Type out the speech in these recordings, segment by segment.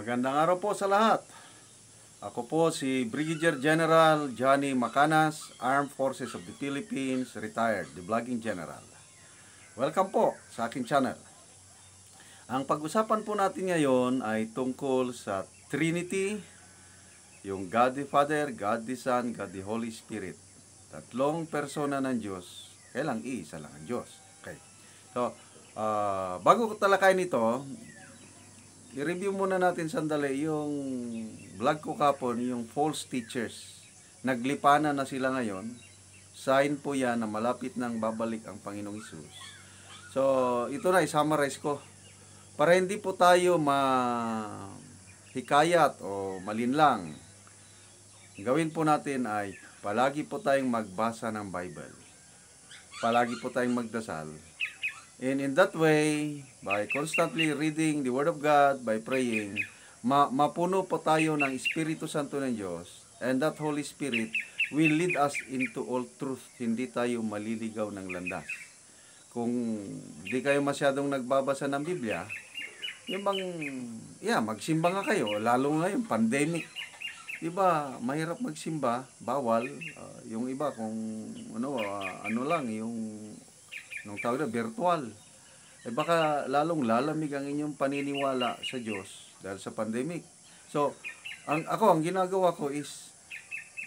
Magandang araw po sa lahat. Ako po si Brigadier General Johnny Macanas, Armed Forces of the Philippines, retired, the Vlogging General. Welcome po sa akin channel. Ang pag-usapan po natin ngayon ay tungkol sa Trinity, yung God the Father, God the Son, God the Holy Spirit. Tatlong persona ng Diyos, kailang iisa lang ang Diyos. Okay. So, uh, bago ko talakayin ito, i-review muna natin sandali yung vlog ko kapon, yung false teachers. Naglipana na sila ngayon. Sign po yan na malapit nang babalik ang Panginoong Isus. So, ito na, i-summarize ko. Para hindi po tayo ma hikayat o malinlang, gawin po natin ay palagi po tayong magbasa ng Bible. Palagi po tayong magdasal. And in that way, by constantly reading the Word of God, by praying, ma mapuno po tayo ng Espiritu Santo ng Diyos and that Holy Spirit will lead us into all truth. Hindi tayo maliligaw ng landas. Kung hindi kayo masyadong nagbabasa ng Biblia, yung bang, yeah, magsimba nga kayo, lalo na yung pandemic. Di ba, mahirap magsimba, bawal. Uh, yung iba, kung ano, uh, ano lang, yung, nung tawag na, virtual eh baka lalong lalamig ang inyong paniniwala sa Diyos dahil sa pandemic. So, ang, ako, ang ginagawa ko is,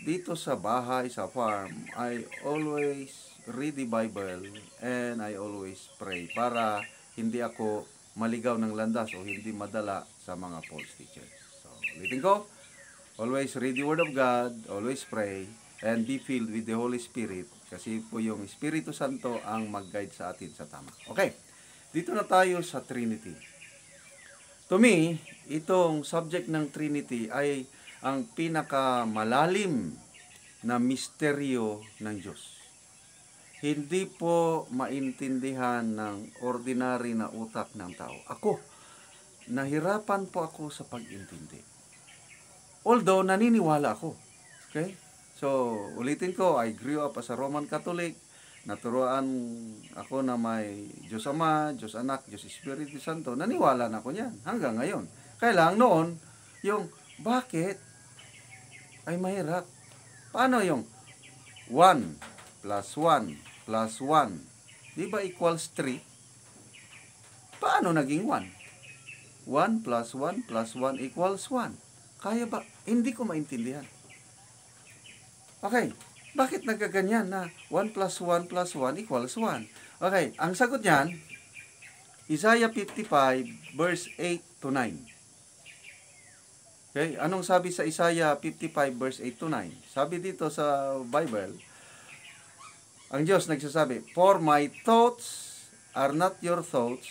dito sa bahay, sa farm, I always read the Bible and I always pray para hindi ako maligaw ng landas o hindi madala sa mga false teachers. So, ulitin ko, always read the Word of God, always pray, and be filled with the Holy Spirit kasi po yung Espiritu Santo ang mag-guide sa atin sa tama. Okay. Dito na tayo sa Trinity. To me, itong subject ng Trinity ay ang pinakamalalim na misteryo ng Diyos. Hindi po maintindihan ng ordinary na utak ng tao. Ako, nahirapan po ako sa pag-intindi. Although, naniniwala ako. Okay? So, ulitin ko, I grew up as a Roman Catholic naturoan ako na may Diyos Ama, Diyos Anak, Diyos Espiritu Santo, naniwala na ako niyan hanggang ngayon. Kaya lang noon, yung bakit ay mahirap. Paano yung 1 plus 1 plus 1? Di ba equals 3? Paano naging 1? 1 plus 1 plus 1 equals 1. Kaya ba? Hindi ko maintindihan. Okay. Bakit nagkaganyan na 1 plus 1 plus 1 equals 1? Okay, ang sagot niyan, Isaiah 55 verse 8 to 9. Okay, anong sabi sa Isaiah 55 verse 8 to 9? Sabi dito sa Bible, ang Diyos nagsasabi, For my thoughts are not your thoughts,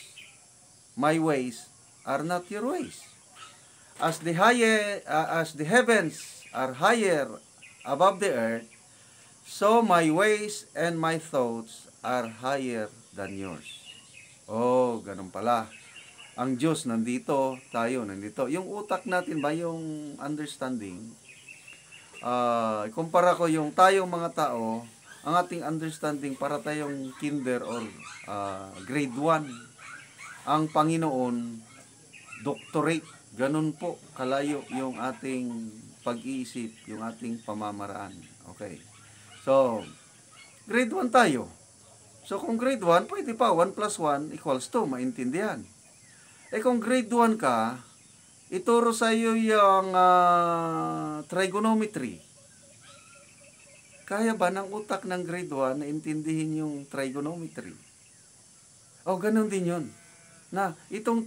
my ways are not your ways. As the high, uh, as the heavens are higher above the earth, So my ways and my thoughts are higher than yours. Oh, ganun pala. Ang Diyos nandito, tayo nandito. Yung utak natin ba, yung understanding, uh, ah, kumpara ko yung tayong mga tao, ang ating understanding para tayong kinder or uh, grade 1. Ang Panginoon, doctorate. Ganun po kalayo yung ating pag-iisip, yung ating pamamaraan. Okay. So, grade 1 tayo. So, kung grade 1, pwede pa 1 plus 1 equals 2, maintindihan. Eh, kung grade 1 ka, ituro sa iyo yung uh, trigonometry. Kaya ba ng utak ng grade 1 na intindihin yung trigonometry? O, ganun din yun. Na itong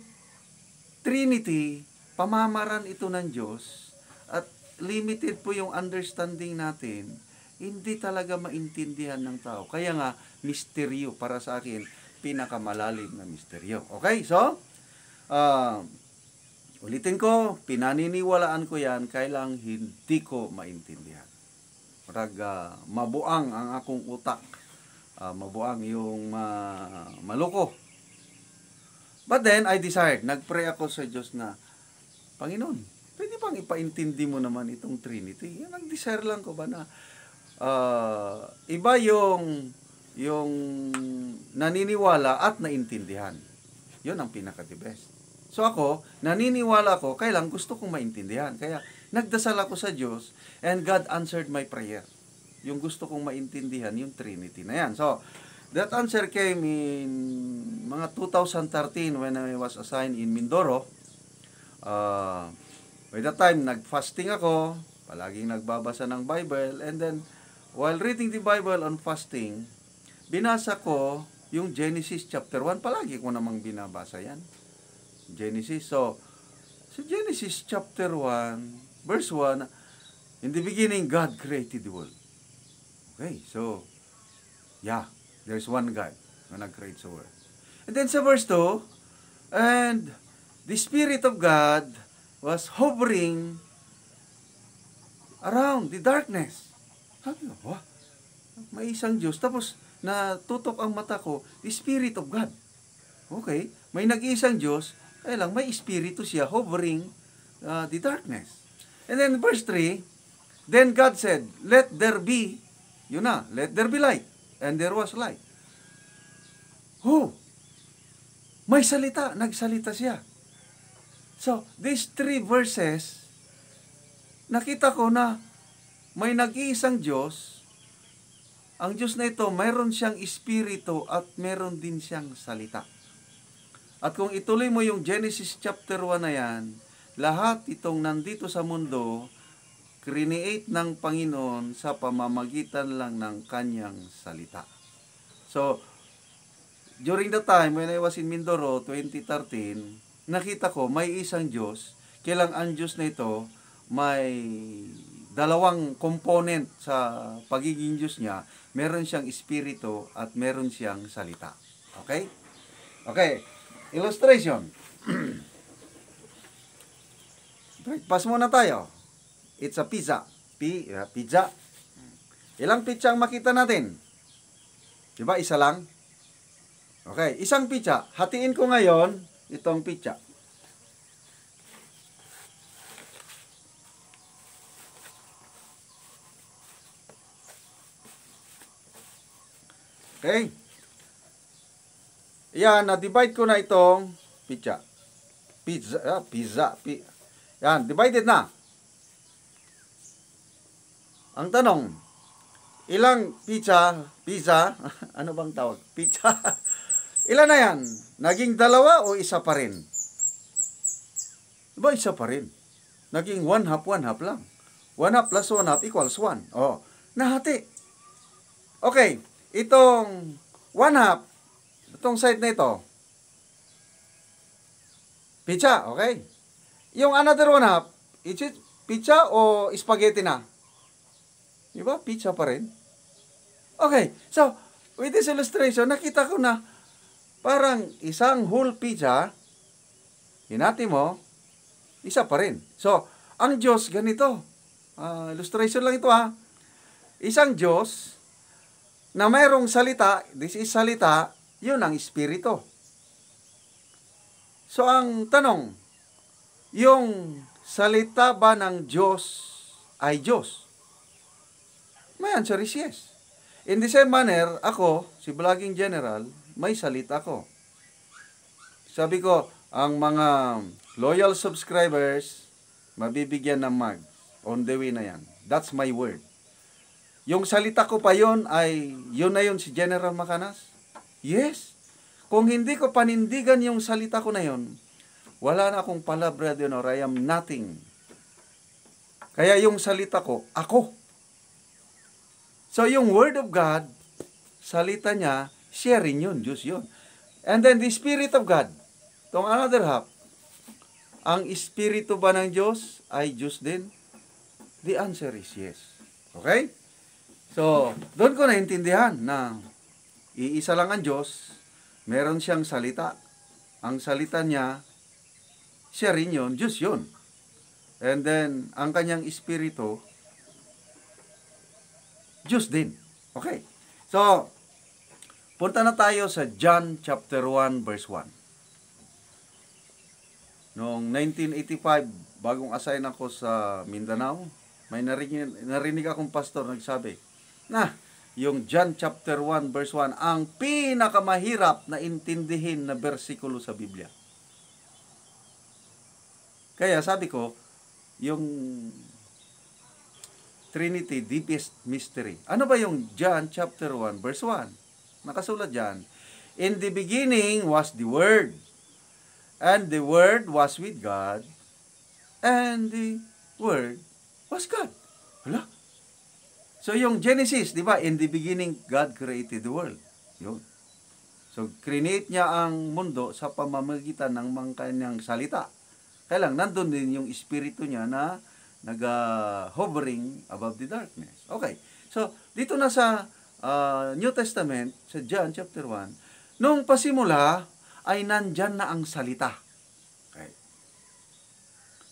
Trinity, pamamaran ito ng Diyos at limited po yung understanding natin hindi talaga maintindihan ng tao. Kaya nga, misteryo para sa akin, pinakamalalim na misteryo. Okay, so, uh, ulitin ko, pinaniniwalaan ko yan, kailang hindi ko maintindihan. Parag uh, ah, mabuang ang akong utak, uh, mabuang yung uh, maloko. But then, I desired, nagpray ako sa Diyos na, Panginoon, pwede bang ipaintindi mo naman itong Trinity? Yan ang desire lang ko ba na, uh, iba yung yung naniniwala at naintindihan. Yun ang pinaka-the best. So ako, naniniwala ako, kailang gusto kong maintindihan. Kaya nagdasal ako sa Diyos and God answered my prayer. Yung gusto kong maintindihan, yung Trinity na yan. So, that answer came in mga 2013 when I was assigned in Mindoro. Uh, by that time, nag-fasting ako, palaging nagbabasa ng Bible, and then while reading the Bible on fasting, binasa ko yung Genesis chapter 1. Palagi ko namang binabasa yan. Genesis. So, sa so Genesis chapter 1, verse 1, In the beginning, God created the world. Okay, so, yeah, there's one God who nag-create the world. And then sa verse 2, And the Spirit of God was hovering around the darkness. Sabi ko, wah, may isang Diyos. Tapos, natutok ang mata ko, Spirit of God. Okay, may nag-iisang Diyos, ay lang may Espiritu siya hovering uh, the darkness. And then verse 3, Then God said, Let there be, yun na, let there be light. And there was light. Oh, may salita, nagsalita siya. So, these three verses, nakita ko na may nag-iisang Diyos, ang Diyos na ito, mayroon siyang espiritu at mayroon din siyang salita. At kung ituloy mo yung Genesis chapter 1 na yan, lahat itong nandito sa mundo, create ng Panginoon sa pamamagitan lang ng kanyang salita. So, during the time when I was in Mindoro 2013, nakita ko may isang Diyos, kailang ang Diyos na ito may dalawang component sa pagiging Diyos niya, meron siyang espiritu at meron siyang salita. Okay? Okay. Illustration. Breakfast muna tayo. It's a pizza. P, uh, pizza. Ilang pizza ang makita natin? Diba? Isa lang? Okay. Isang pizza. Hatiin ko ngayon itong pizza. Okay? Yan, na-divide ko na itong pizza. Pizza, ah, pizza. Pi Yan, divided na. Ang tanong, ilang pizza, pizza, ano bang tawag? Pizza. Ilan na yan? Naging dalawa o isa pa rin? Diba isa pa rin? Naging one half, one half lang. One half plus one half equals one. Oh, nahati. Okay itong 1 half, itong side na ito, pizza, okay? Yung another 1 half, it's pizza o spaghetti na? Di ba? Pizza pa rin. Okay, so, with this illustration, nakita ko na parang isang whole pizza, hinati mo, isa pa rin. So, ang Diyos ganito. Uh, illustration lang ito ha. Isang Diyos, na mayroong salita, this is salita, yun ang espiritu. So ang tanong, yung salita ba ng Diyos ay Diyos? My answer is yes. In the same manner, ako, si Vlogging General, may salita ko. Sabi ko, ang mga loyal subscribers, mabibigyan ng mag. On the way na yan. That's my word. Yung salita ko pa yon ay yun na yun si General Macanas? Yes. Kung hindi ko panindigan yung salita ko na yon, wala na akong palabra de honor. I am nothing. Kaya yung salita ko, ako. So yung Word of God, salita niya, sharing yun, Diyos yun. And then the Spirit of God, tong another half, ang Espiritu ba ng Diyos ay Diyos din? The answer is yes. Okay? So, doon ko naintindihan na iisa lang ang Diyos, meron siyang salita. Ang salita niya, siya rin yun, Diyos yun. And then, ang kanyang espiritu, Diyos din. Okay. So, punta na tayo sa John chapter 1 verse 1. Noong 1985, bagong assign ako sa Mindanao, may narinig, narinig akong pastor nagsabi, na yung John chapter 1 verse 1 ang pinakamahirap na intindihin na bersikulo sa Biblia. Kaya sabi ko, yung Trinity Deepest Mystery. Ano ba yung John chapter 1 verse 1? Nakasulat diyan. In the beginning was the Word. And the Word was with God. And the Word was God. Hala, So yung Genesis, di ba? In the beginning, God created the world. Yun. So, create niya ang mundo sa pamamagitan ng mga kanyang salita. Kaya lang, nandun din yung espiritu niya na nag-hovering uh, above the darkness. Okay. So, dito na sa uh, New Testament, sa John chapter 1, nung pasimula, ay nandyan na ang salita. Okay.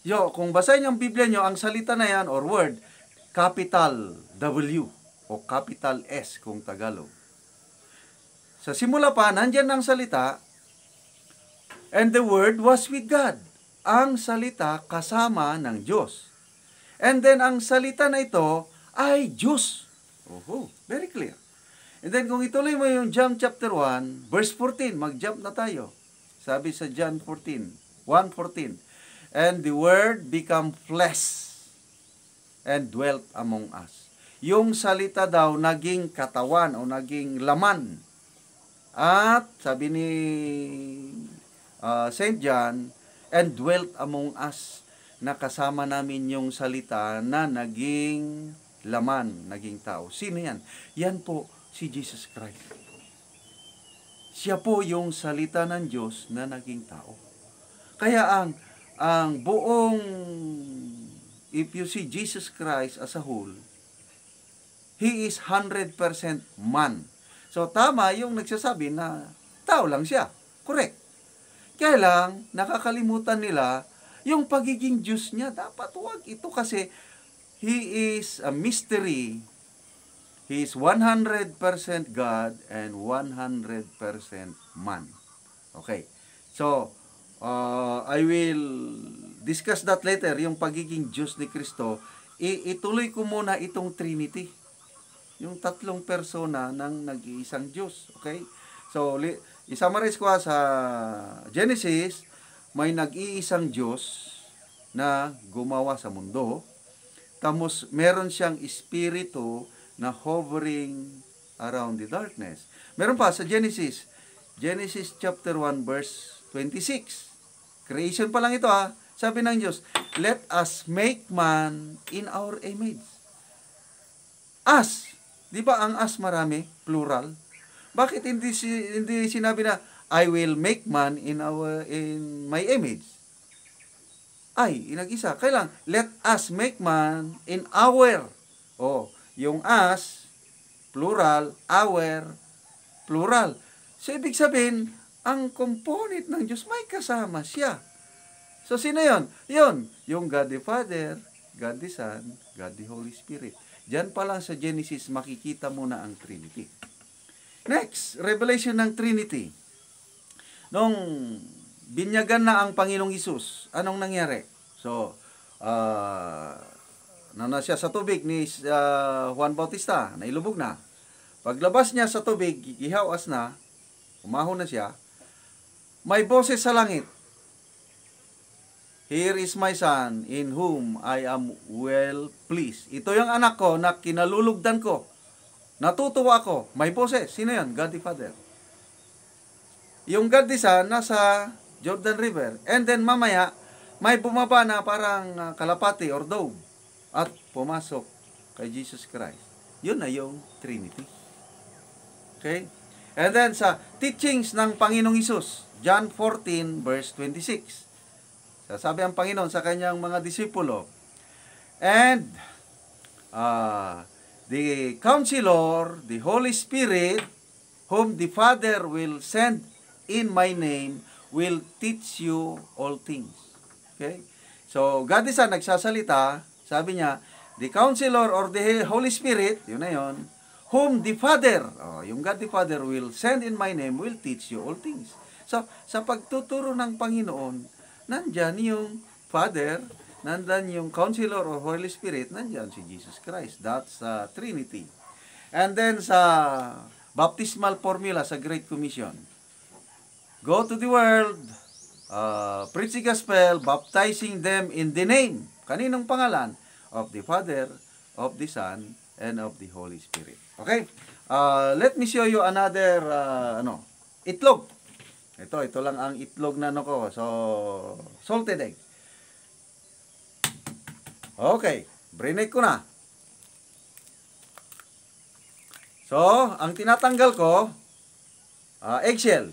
Yo, kung basahin ang Biblia nyo, ang salita na yan, or word, capital W o capital S kung Tagalog. Sa simula pa, nandyan ang salita, and the Word was with God. Ang salita kasama ng Diyos. And then, ang salita na ito ay Diyos. Oho, very clear. And then, kung ituloy mo yung John chapter 1, verse 14, mag-jump na tayo. Sabi sa John 14, 1.14, And the Word become flesh and dwelt among us. Yung salita daw naging katawan o naging laman. At sabi ni uh, ah, St. John, and dwelt among us. Nakasama namin yung salita na naging laman, naging tao. Sino yan? Yan po si Jesus Christ. Siya po yung salita ng Diyos na naging tao. Kaya ang ang buong if you see Jesus Christ as a whole, He is 100% man. So, tama yung nagsasabi na tao lang siya. Correct. Kaya lang, nakakalimutan nila yung pagiging Diyos niya. Dapat huwag ito kasi He is a mystery. He is 100% God and 100% man. Okay. So, uh, I will discuss that later, yung pagiging Diyos ni Kristo, ituloy ko muna itong Trinity. Yung tatlong persona ng nag-iisang Diyos. Okay? So, isummarize ko sa Genesis, may nag-iisang Diyos na gumawa sa mundo. Tapos, meron siyang espiritu na hovering around the darkness. Meron pa sa Genesis, Genesis chapter 1 verse 26. Creation pa lang ito ha. Sabi ng Diyos, let us make man in our image. Us. Di ba ang us marami? Plural. Bakit hindi, hindi sinabi na, I will make man in our in my image? Ay, inag-isa. Kailang, let us make man in our. Oh, yung us, plural, our, plural. So, ibig sabihin, ang component ng Diyos, may kasama siya So, sino yon? Yon, yung God the Father, God the Son, God the Holy Spirit. Diyan pa lang sa Genesis, makikita mo na ang Trinity. Next, revelation ng Trinity. Nung binyagan na ang Panginoong Isus, anong nangyari? So, uh, ah, na siya sa tubig ni uh, Juan Bautista, nailubog na. Paglabas niya sa tubig, ihawas na, umahon na siya, may boses sa langit. Here is my son, in whom I am well pleased. Ito yung anak ko na kinalulugdan ko. Natutuwa ako. May poses. Sino yan? God the Father. Yung God the Son, nasa Jordan River. And then mamaya, may bumaba na parang ah, kalapati or dove. At pumasok kay Jesus Christ. Yun na yung Trinity. Okay? And then sa teachings ng Panginoong Isus, John 14 verse 26. Sabi ang Panginoon sa kanyang mga disipulo. And uh, the counselor, the Holy Spirit, whom the Father will send in my name, will teach you all things. Okay? So, God is nagsasalita, sabi niya, the counselor or the Holy Spirit, yun na yun, whom the Father, oh, yung God the Father will send in my name, will teach you all things. So, sa pagtuturo ng Panginoon, nandyan yung Father, nandyan yung Counselor of Holy Spirit, nandyan si Jesus Christ. That's uh, Trinity. And then sa baptismal formula sa Great Commission, Go to the world, uh, preach the gospel, baptizing them in the name, kaninong pangalan, of the Father, of the Son, and of the Holy Spirit. Okay? Uh, let me show you another, uh, ano, itlog. Ito, ito lang ang itlog na ano ko. So, salted egg. Okay, brinake ko na. So, ang tinatanggal ko, uh, eggshell.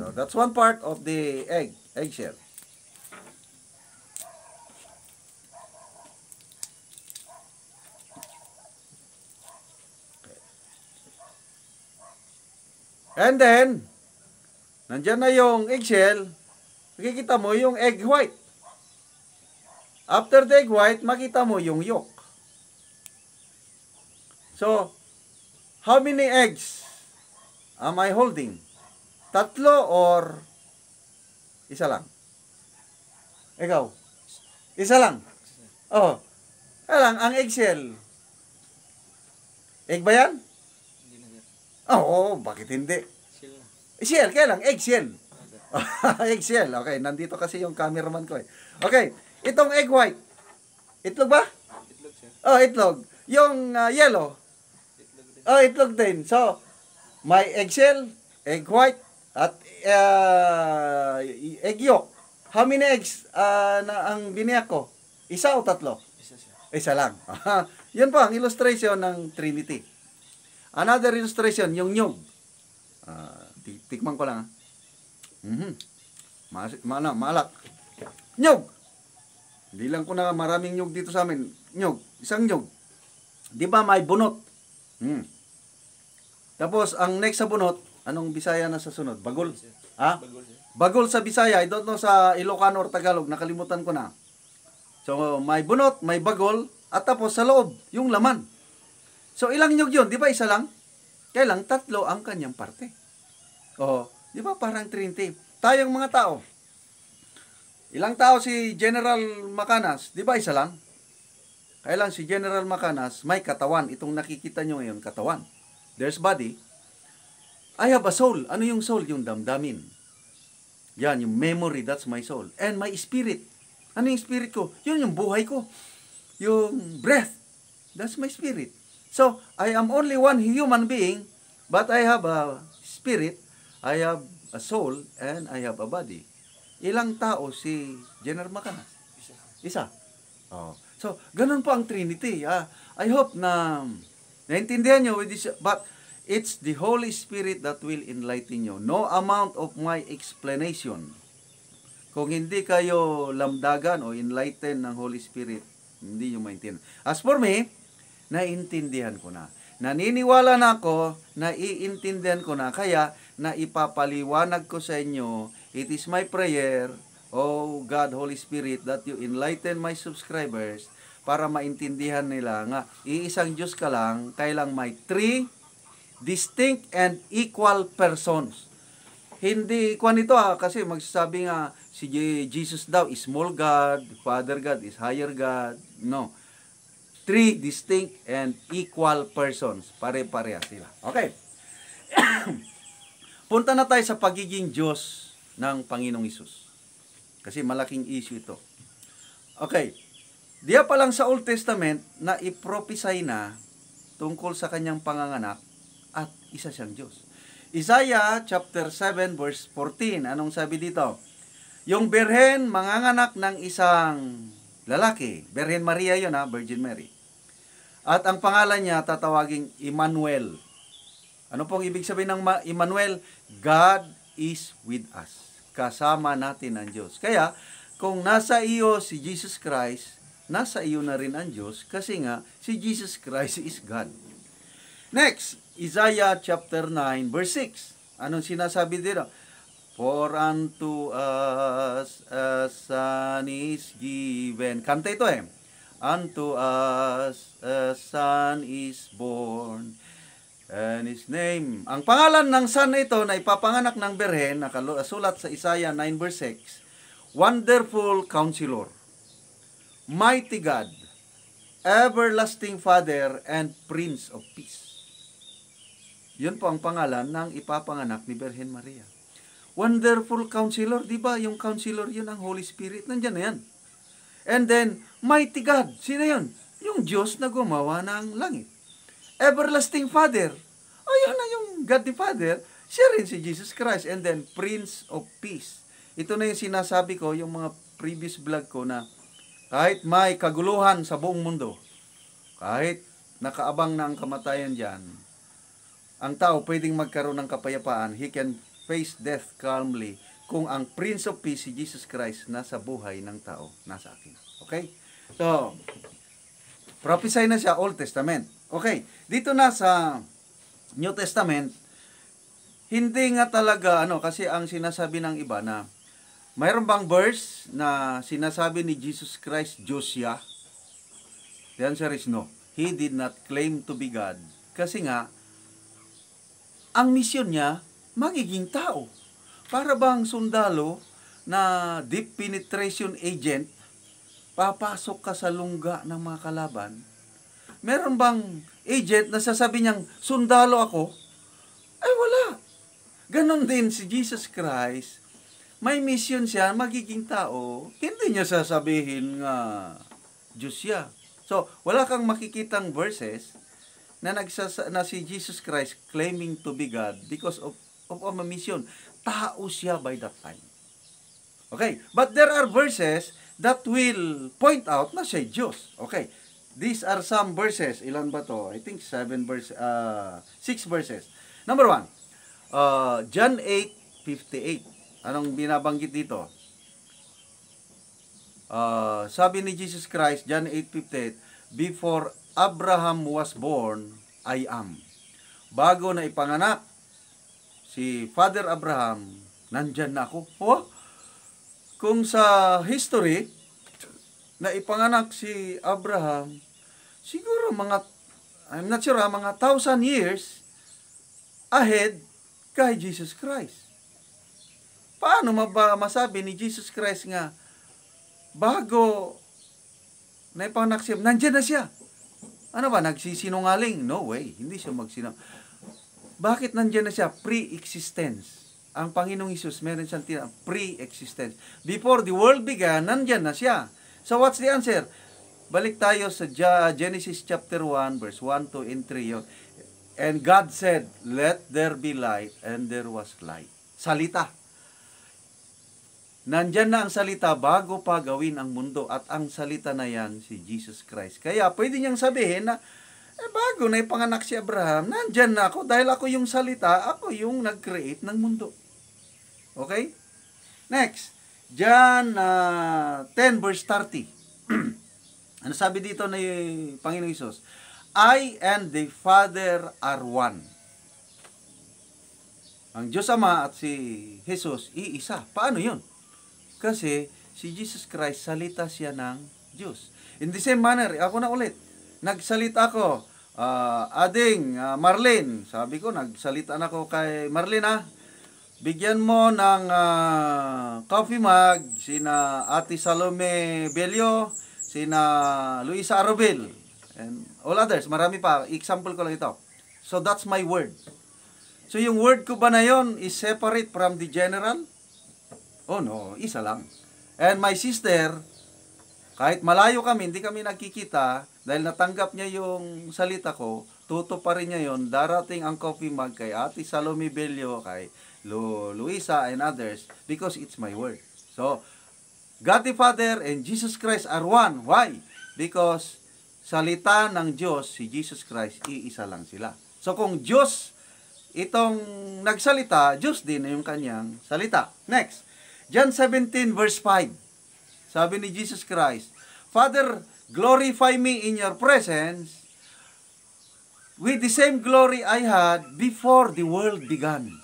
So, that's one part of the egg, eggshell. Okay. And then, Nandiyan na yung eggshell. Makikita mo yung egg white. After the egg white, makita mo yung yolk. So, how many eggs am I holding? Tatlo or isa lang? Ikaw? Isa lang? Oh. Kaya lang, ang eggshell. Egg ba yan? Ah, oo, oh, bakit hindi? Shell, kaya lang, eggshell. eggshell, okay. Nandito kasi yung cameraman ko eh. Okay, itong egg white. Itlog ba? Itlog siya. Oh, itlog. Yung uh, yellow. Itlog din. Oh, itlog din. So, may eggshell, egg white, at uh, egg yolk. How many eggs uh, na ang biniyak ko? Isa o tatlo? Isa siya. Isa lang. Yan po ang illustration ng Trinity. Another illustration, yung nyug. Uh, Tikman ko lang. Mm-hmm. Mas, mana, malak. Nyog! Hindi lang ko na maraming nyog dito sa amin. Nyog. Isang nyog. Di ba may bunot? Hmm. Tapos, ang next sa bunot, anong Bisaya na sa sunod? Bagol. Ha? Bagol, Bagol sa Bisaya. I don't know sa Ilocano or Tagalog. Nakalimutan ko na. So, may bunot, may bagol, at tapos sa loob, yung laman. So, ilang nyog yun? Di ba isa lang? Kailang tatlo ang kanyang parte. Oh, di ba parang Trinity? Tayong mga tao. Ilang tao si General Macanas? Di ba isa lang? Kailan si General Macanas may katawan. Itong nakikita nyo ngayon, katawan. There's body. I have a soul. Ano yung soul? Yung damdamin. Yan, yung memory, that's my soul. And my spirit. Ano yung spirit ko? Yun yung buhay ko. Yung breath. That's my spirit. So, I am only one human being, but I have a spirit I have a soul and I have a body. Ilang tao si Jenner Macanas? Isa. Isa. Oh. So, ganun po ang Trinity. Ha? I hope na naintindihan nyo with this, but it's the Holy Spirit that will enlighten you. No amount of my explanation. Kung hindi kayo lamdagan o enlighten ng Holy Spirit, hindi nyo maintindihan. As for me, naintindihan ko na. Naniniwala na ako, naiintindihan ko na. Kaya, na ipapaliwanag ko sa inyo. It is my prayer, O God, Holy Spirit, that you enlighten my subscribers para maintindihan nila nga iisang Diyos ka lang, kailang may three distinct and equal persons. Hindi, kuha ito ha, ah, kasi magsasabi nga si Jesus daw is small God, Father God is higher God. No. Three distinct and equal persons. Pare-pareha sila. Okay. Punta na tayo sa pagiging Diyos ng Panginoong Isus. Kasi malaking issue ito. Okay. Diya pa lang sa Old Testament na iprophesy na tungkol sa kanyang panganganak at isa siyang Diyos. Isaiah chapter 7 verse 14. Anong sabi dito? Yung berhen manganganak ng isang lalaki. Berhen Maria yun ha, Virgin Mary. At ang pangalan niya tatawaging Emmanuel. Ano pong ibig sabihin ng Emmanuel? God is with us. Kasama natin ang Diyos. Kaya, kung nasa iyo si Jesus Christ, nasa iyo na rin ang Diyos kasi nga si Jesus Christ is God. Next, Isaiah chapter 9 verse 6. Anong sinasabi dito? For unto us a son is given. Kanta ito eh. Unto us a son is born and his name. Ang pangalan ng son na ito na ipapanganak ng berhen, nakasulat sa Isaiah 9 verse 6, Wonderful Counselor, Mighty God, Everlasting Father, and Prince of Peace. Yun po ang pangalan ng ipapanganak ni Berhen Maria. Wonderful Counselor, di ba? Yung Counselor yun ang Holy Spirit, nandyan na yan. And then, Mighty God, sino yun? Yung Diyos na gumawa ng langit everlasting Father. O yun na yung God the Father, siya rin si Jesus Christ. And then, Prince of Peace. Ito na yung sinasabi ko, yung mga previous vlog ko na kahit may kaguluhan sa buong mundo, kahit nakaabang na ang kamatayan dyan, ang tao pwedeng magkaroon ng kapayapaan. He can face death calmly kung ang Prince of Peace, si Jesus Christ, nasa buhay ng tao, nasa akin. Okay? So, prophesy na siya, Old Testament. Okay, dito na sa New Testament, hindi nga talaga ano kasi ang sinasabi ng iba na mayroon bang verse na sinasabi ni Jesus Christ Diyos siya? The answer is no. He did not claim to be God. Kasi nga, ang misyon niya, magiging tao. Para bang sundalo na deep penetration agent, papasok ka sa lungga ng mga kalaban, meron bang agent na sasabi niyang, sundalo ako? Ay wala. Ganon din si Jesus Christ. May mission siya, magiging tao. Hindi niya sasabihin nga, Diyos siya. So, wala kang makikitang verses na, nagsasa, na si Jesus Christ claiming to be God because of, of, of a mission. Tao siya by that time. Okay, but there are verses that will point out na siya Diyos. Okay, These are some verses. Ilan ba to? I think 7 verses. uh, ah, 6 verses. Number 1, uh, ah, John 8.58. 58. Anong binabanggit dito? Uh, sabi ni Jesus Christ, John 8.58, Before Abraham was born, I am. Bago na ipanganak si Father Abraham, nandyan na ako. Oh, kung sa history, na ipanganak si Abraham, siguro mga, I'm not sure, ah, mga thousand years ahead kay Jesus Christ. Paano ba masabi ni Jesus Christ nga, bago na ipanganak siya, nandyan na siya. Ano ba, nagsisinungaling? No way, hindi siya magsinungaling. Bakit nandyan na siya? Pre-existence. Ang Panginoong Isus, meron siyang tinatawag pre-existence. Before the world began, nandyan na siya. So what's the answer? Balik tayo sa Genesis chapter 1 verse 1 to 3 yun. And God said, let there be light and there was light. Salita. Nandyan na ang salita bago pa gawin ang mundo at ang salita na yan si Jesus Christ. Kaya pwede niyang sabihin na eh, bago na ipanganak si Abraham, nandyan na ako dahil ako yung salita, ako yung nag-create ng mundo. Okay? Next. John uh, 10 verse 30. ano sabi dito ni Panginoong Isos? I and the Father are one. Ang Diyos Ama at si Jesus, iisa. Paano yun? Kasi si Jesus Christ, salita siya ng Diyos. In the same manner, ako na ulit. Nagsalita ako, uh, Ading, uh, Marlene. Sabi ko, nagsalita na ako kay Marlene ah. Bigyan mo ng uh, coffee mug sina Ate Salome Belio, sina Luisa Arobel, and all others. Marami pa. Example ko lang ito. So that's my word. So yung word ko ba na yon is separate from the general? Oh no, isa lang. And my sister, kahit malayo kami, hindi kami nakikita, dahil natanggap niya yung salita ko, tuto pa rin niya yon darating ang coffee mug kay Ate Salome Belio, kay Lu Luisa, and others because it's my word. So, God the Father and Jesus Christ are one. Why? Because salita ng Diyos, si Jesus Christ, iisa lang sila. So, kung Diyos itong nagsalita, Diyos din yung kanyang salita. Next, John 17 verse 5. Sabi ni Jesus Christ, Father, glorify me in your presence with the same glory I had before the world began.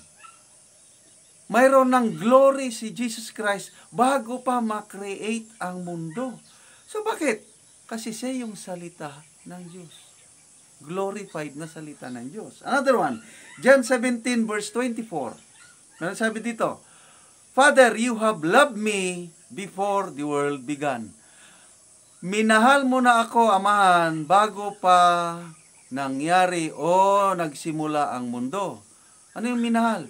Mayroon ng glory si Jesus Christ bago pa ma-create ang mundo. So bakit? Kasi siya yung salita ng Diyos. Glorified na salita ng Diyos. Another one, John 17 verse 24. Meron ano sabi dito, Father, you have loved me before the world began. Minahal mo na ako, Amahan, bago pa nangyari o nagsimula ang mundo. Ano yung minahal?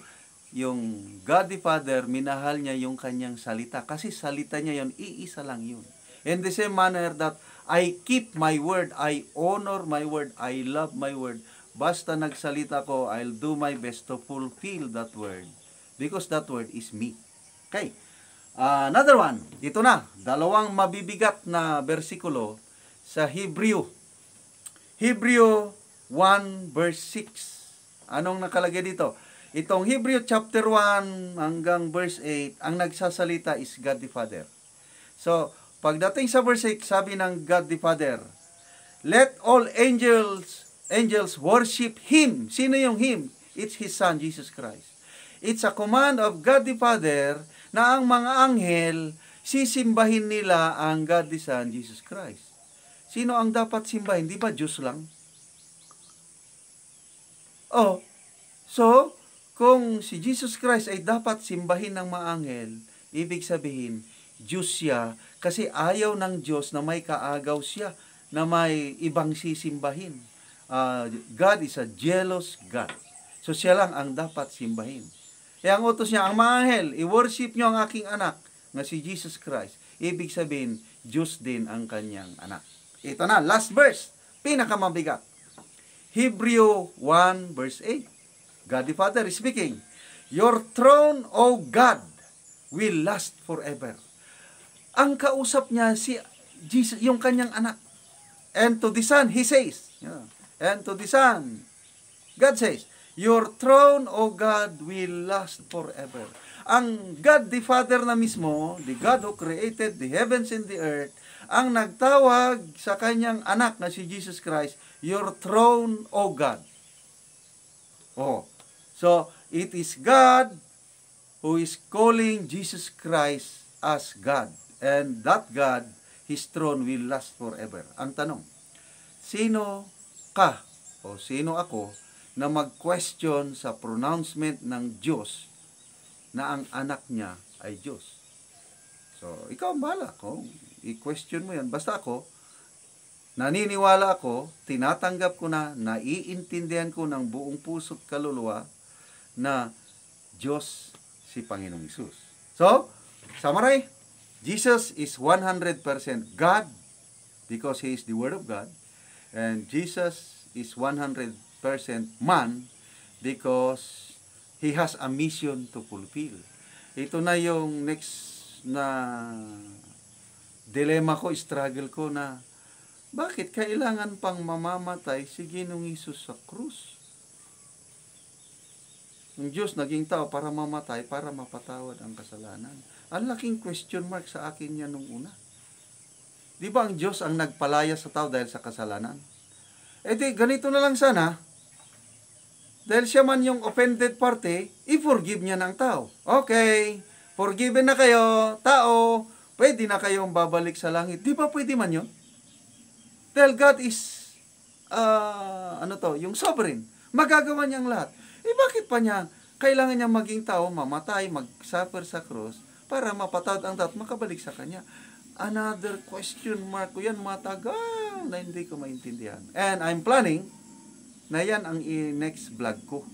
yung God the Father, minahal niya yung kanyang salita. Kasi salita niya yon iisa lang yun. In the same manner that I keep my word, I honor my word, I love my word. Basta nagsalita ko, I'll do my best to fulfill that word. Because that word is me. Okay. Uh, another one. Dito na. Dalawang mabibigat na versikulo sa Hebrew. Hebrew 1 verse 6. Anong nakalagay dito? Itong Hebrew chapter 1 hanggang verse 8, ang nagsasalita is God the Father. So, pagdating sa verse 8, sabi ng God the Father, Let all angels angels worship Him. Sino yung Him? It's His Son, Jesus Christ. It's a command of God the Father na ang mga anghel, sisimbahin nila ang God the Son, Jesus Christ. Sino ang dapat simbahin? Di ba Diyos lang? Oh, so, kung si Jesus Christ ay dapat simbahin ng mga anghel, ibig sabihin, Diyos siya kasi ayaw ng Diyos na may kaagaw siya, na may ibang sisimbahin. Uh, God is a jealous God. So siya lang ang dapat simbahin. E ang utos niya, ang mga anghel, i-worship niyo ang aking anak na si Jesus Christ. Ibig sabihin, Diyos din ang kanyang anak. Ito na, last verse, pinakamabigat. Hebrew 1 verse 8. God the Father is speaking, Your throne, O God, will last forever. Ang kausap niya si Jesus, yung kanyang anak. And to the Son, He says, and to the Son, God says, Your throne, O God, will last forever. Ang God the Father na mismo, the God who created the heavens and the earth, ang nagtawag sa kanyang anak na si Jesus Christ, Your throne, O God. Oh, So, it is God who is calling Jesus Christ as God. And that God, His throne will last forever. Ang tanong, sino ka o sino ako na mag-question sa pronouncement ng Diyos na ang anak niya ay Diyos? So, ikaw ang bahala kung i-question mo yan. Basta ako, naniniwala ako, tinatanggap ko na, naiintindihan ko ng buong puso't kaluluwa na Diyos si Panginoong Isus. So, summary, Jesus is 100% God because He is the Word of God. And Jesus is 100% man because He has a mission to fulfill. Ito na yung next na dilemma ko, struggle ko na bakit kailangan pang mamamatay si Ginoong Isus sa krus? Ang Diyos naging tao para mamatay, para mapatawad ang kasalanan. Ang laking question mark sa akin yan nung una. Di ba ang Diyos ang nagpalaya sa tao dahil sa kasalanan? E di, ganito na lang sana. Dahil siya man yung offended party, i-forgive niya ng tao. Okay, forgiven na kayo, tao, pwede na kayong babalik sa langit. Di ba pwede man yun? Dahil God is, uh, ano to, yung sovereign. Magagawa niyang lahat. Eh bakit pa niya? Kailangan niya maging tao, mamatay, mag-suffer sa cross para mapatawad ang tao makabalik sa kanya. Another question mark ko yan, matagal na hindi ko maintindihan. And I'm planning na yan ang next vlog ko.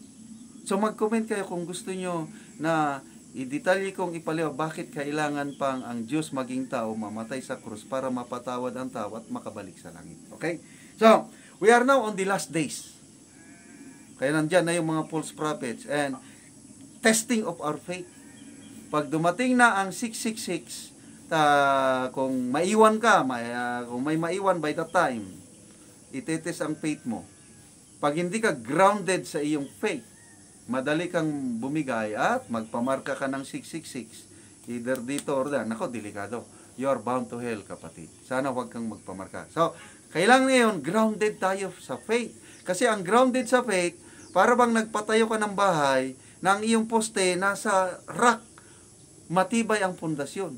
So mag-comment kayo kung gusto nyo na Idetalye kong ipaliw bakit kailangan pang ang Diyos maging tao mamatay sa krus para mapatawad ang tao at makabalik sa langit. Okay? So, we are now on the last days. Kaya eh, nandyan na yung mga false prophets and testing of our faith. Pag dumating na ang 666, uh, kung maiwan ka, may, uh, kung may maiwan by the time, itetest ang faith mo. Pag hindi ka grounded sa iyong faith, madali kang bumigay at magpamarka ka ng 666. Either dito or there. Nako, delikado. You are bound to hell, kapatid. Sana huwag kang magpamarka. So, kailangan ngayon, grounded tayo sa faith. Kasi ang grounded sa faith, para bang nagpatayo ka ng bahay na ang iyong poste nasa rock, matibay ang pundasyon.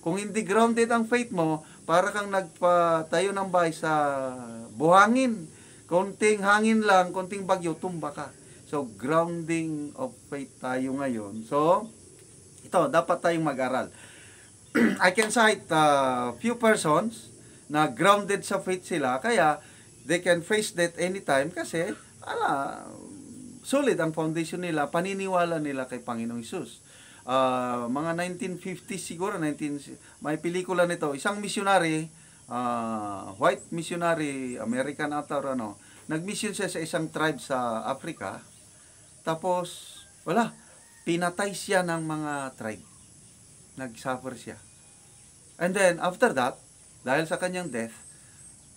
Kung hindi grounded ang faith mo, para kang nagpatayo ng bahay sa buhangin. Konting hangin lang, konting bagyo, tumba ka. So, grounding of faith tayo ngayon. So, ito, dapat tayong mag-aral. I can cite uh, few persons na grounded sa faith sila, kaya they can face that anytime kasi, ala, solid ang foundation nila, paniniwala nila kay Panginoong Isus. Uh, mga 1950 siguro, 19, may pelikula nito, isang missionary, uh, white missionary, American ata or ano, nagmission siya sa isang tribe sa Africa, tapos, wala, pinatay siya ng mga tribe. Nag-suffer siya. And then, after that, dahil sa kanyang death,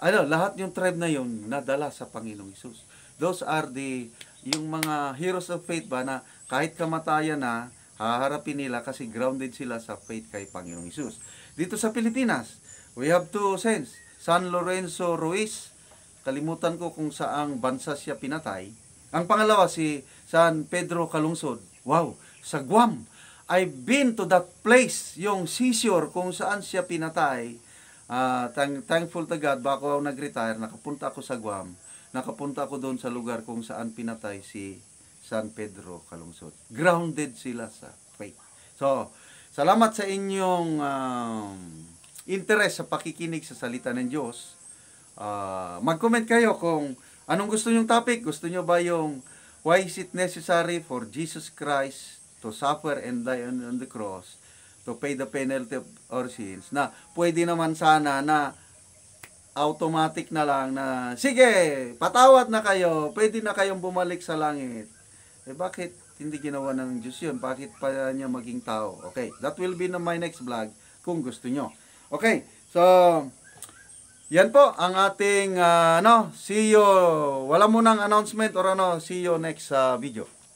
ano, lahat yung tribe na yun nadala sa Panginoong Isus. Those are the yung mga heroes of faith ba na kahit kamatayan na, haharapin nila kasi grounded sila sa faith kay Panginoong Isus. Dito sa Pilipinas, we have two saints. San Lorenzo Ruiz, kalimutan ko kung saang bansa siya pinatay. Ang pangalawa si San Pedro Calungsod. Wow, sa Guam. I've been to that place, yung seashore kung saan siya pinatay. Uh, thankful to God, bako ako nag-retire, nakapunta ako sa Guam nakapunta ako doon sa lugar kung saan pinatay si San Pedro Kalungsod. Grounded sila sa faith. So, salamat sa inyong um, interest sa pakikinig sa salita ng Diyos. Uh, mag-comment kayo kung anong gusto nyong topic. Gusto nyo ba yung why is it necessary for Jesus Christ to suffer and die on, on the cross to pay the penalty of our sins? Na pwede naman sana na automatic na lang na, sige, patawad na kayo, pwede na kayong bumalik sa langit. Eh bakit hindi ginawa ng Diyos yun? Bakit pa niya maging tao? Okay, that will be na my next vlog kung gusto nyo. Okay, so, yan po ang ating, uh, ano, see you, wala munang announcement or ano, see you next uh, video.